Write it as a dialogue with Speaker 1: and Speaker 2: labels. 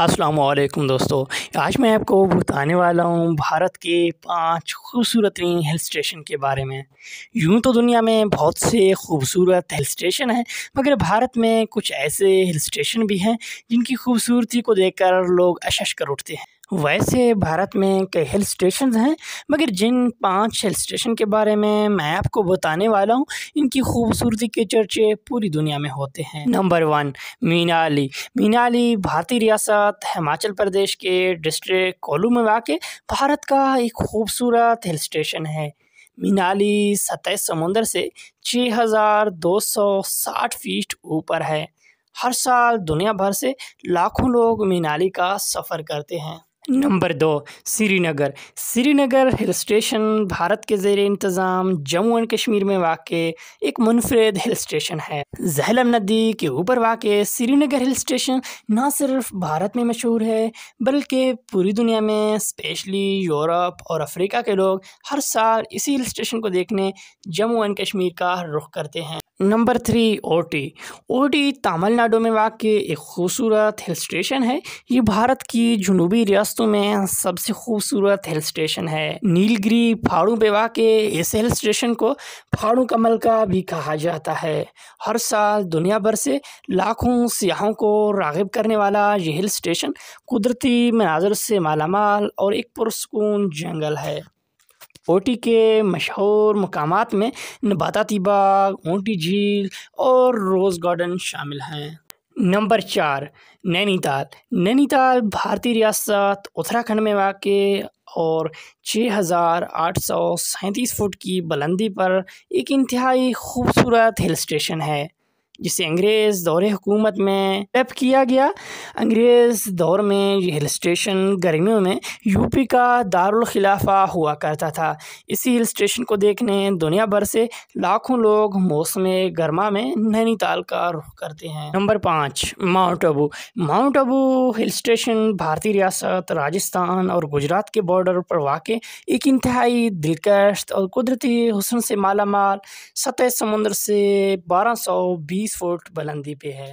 Speaker 1: असलम दोस्तों आज मैं आपको बताने वाला हूँ भारत के पांच खूबसूरत हिल स्टेशन के बारे में यूँ तो दुनिया में बहुत से खूबसूरत हिल स्टेशन हैं मगर भारत में कुछ ऐसे हिल स्टेशन भी हैं जिनकी खूबसूरती को देखकर लोग अशश कर उठते हैं वैसे भारत में कई हिल स्टेशन हैं मगर जिन पांच हिल स्टेशन के बारे में मैं आपको बताने वाला हूँ इनकी खूबसूरती के चर्चे पूरी दुनिया में होते हैं नंबर वन मीनाली मीनाली भारतीय रियासत हिमाचल प्रदेश के डिस्ट्रिक्ट कोलू में वाक़ भारत का एक खूबसूरत हिल स्टेशन है मीनाली सतह समुंदर से 6,260 फीट ऊपर है हर साल दुनिया भर से लाखों लोग मीनाली का सफ़र करते हैं नंबर दो श्रीनगर श्रीनगर हिल स्टेशन भारत के ज़ेर इंतज़ाम जम्मू एंड कश्मीर में वाक़ एक मुनफरद हिल स्टेशन है जहलम नदी के ऊपर वाक़ श्रीनगर हिल स्टेशन ना सिर्फ भारत में मशहूर है बल्कि पूरी दुनिया में स्पेशली यूरोप और अफ्रीका के लोग हर साल इसी हिल स्टेशन को देखने जम्मू एंड कश्मीर का रुख करते हैं नंबर थ्री ओटी ओटी तमिलनाडु में वाक़ एक खूबसूरत हिल स्टेशन है ये भारत की जनूबी रियासत दोस्तों में सबसे खूबसूरत हिल स्टेशन है नीलगिरी फाड़ू बेवा के इस हिल स्टेशन को फाड़ू कमल का भी कहा जाता है हर साल दुनिया भर से लाखों सियाहों को रागब करने वाला यह हिल स्टेशन कुदरती मनाजर से मालामाल और एक पुरसकून जंगल है ओटी के मशहूर मकाम में नबाताती बाग ऊँटी झील और रोज़ गार्डन शामिल हैं नंबर चार नैनीताल नैनीताल भारतीय रियासत उत्तराखंड में वाक़ और छः हज़ार आठ सौ सैंतीस फुट की बुलंदी पर एक इंतहाई खूबसूरत हिल स्टेशन है जिसे अंग्रेज़ दौर हुकूमत में टैप किया गया अंग्रेज़ दौर में ये हिल स्टेशन गर्मियों में यूपी का दारखिलाफा हुआ करता था इसी हिल स्टेशन को देखने दुनिया भर से लाखों लोग मौसम गर्मा में नैनीताल का रुख करते हैं नंबर पाँच mount Abu mount Abu hill station भारतीय रियासत राजस्थान और गुजरात के बॉर्डर पर वाक़ एक इंतहाई दिलकश और कुदरती हसन से माला माल सतह समुद्र से बारह सौ बीस तीस फुट बुलंदी पे है